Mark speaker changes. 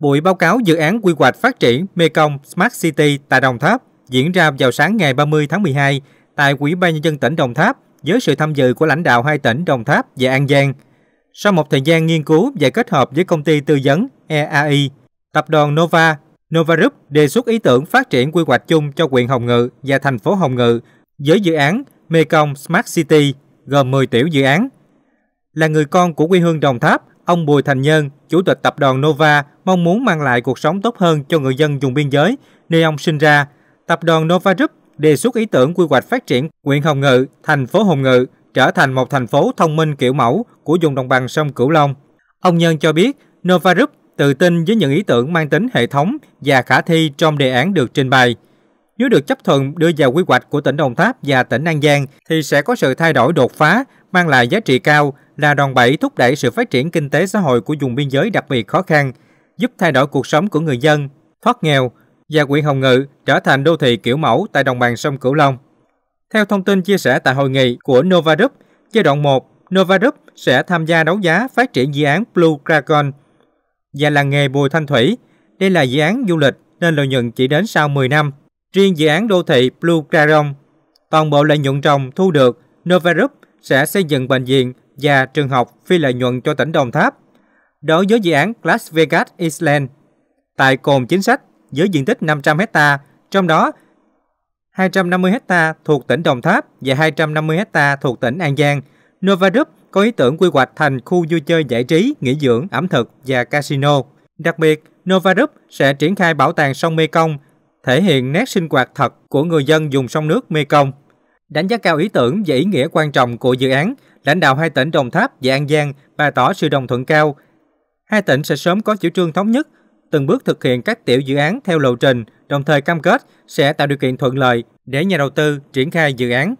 Speaker 1: Buổi báo cáo dự án quy hoạch phát triển Mekong Smart City tại Đồng Tháp diễn ra vào sáng ngày 30 tháng 12 tại Ủy ban nhân dân tỉnh Đồng Tháp với sự tham dự của lãnh đạo hai tỉnh Đồng Tháp và An Giang. Sau một thời gian nghiên cứu và kết hợp với công ty tư vấn EAI, tập đoàn Nova, Nova Group đề xuất ý tưởng phát triển quy hoạch chung cho huyện Hồng Ngự và thành phố Hồng Ngự với dự án Mekong Smart City gồm 10 tiểu dự án. Là người con của quê hương Đồng Tháp, Ông Bùi Thành Nhân, chủ tịch tập đoàn Nova, mong muốn mang lại cuộc sống tốt hơn cho người dân vùng biên giới, nơi ông sinh ra. Tập đoàn Nova Group đề xuất ý tưởng quy hoạch phát triển huyện Hồng Ngự, thành phố Hồng Ngự trở thành một thành phố thông minh kiểu mẫu của vùng đồng bằng sông Cửu Long. Ông Nhân cho biết, Nova Group tự tin với những ý tưởng mang tính hệ thống và khả thi trong đề án được trình bày. Nếu được chấp thuận đưa vào quy hoạch của tỉnh Đồng Tháp và tỉnh An Giang thì sẽ có sự thay đổi đột phá, mang lại giá trị cao là đòn bẩy thúc đẩy sự phát triển kinh tế xã hội của vùng biên giới đặc biệt khó khăn, giúp thay đổi cuộc sống của người dân, thoát nghèo và huyện Hồng Ngự trở thành đô thị kiểu mẫu tại đồng bằng sông Cửu Long. Theo thông tin chia sẻ tại hội nghị của Novadup, giai đoạn 1, Novadup sẽ tham gia đấu giá phát triển dự án Blue Dragon và làng nghề Bùi Thanh Thủy. Đây là dự án du lịch nên lợi nhuận chỉ đến sau 10 năm. Riêng dự án đô thị Blue Dragon, toàn bộ lợi nhuận trồng thu được, Nova sẽ xây dựng bệnh viện và trường học phi lợi nhuận cho tỉnh Đồng Tháp. Đối với dự án Las Vegas Island, tại cồn chính sách với diện tích 500 hecta, trong đó 250 hecta thuộc tỉnh Đồng Tháp và 250 hecta thuộc tỉnh An Giang, Nova Group có ý tưởng quy hoạch thành khu vui chơi giải trí, nghỉ dưỡng, ẩm thực và casino. Đặc biệt, Nova Group sẽ triển khai bảo tàng sông Mekong, thể hiện nét sinh hoạt thật của người dân dùng sông nước Mekong. Đánh giá cao ý tưởng và ý nghĩa quan trọng của dự án, lãnh đạo hai tỉnh Đồng Tháp và An Giang bày tỏ sự đồng thuận cao. Hai tỉnh sẽ sớm có chủ trương thống nhất, từng bước thực hiện các tiểu dự án theo lộ trình, đồng thời cam kết sẽ tạo điều kiện thuận lợi để nhà đầu tư triển khai dự án.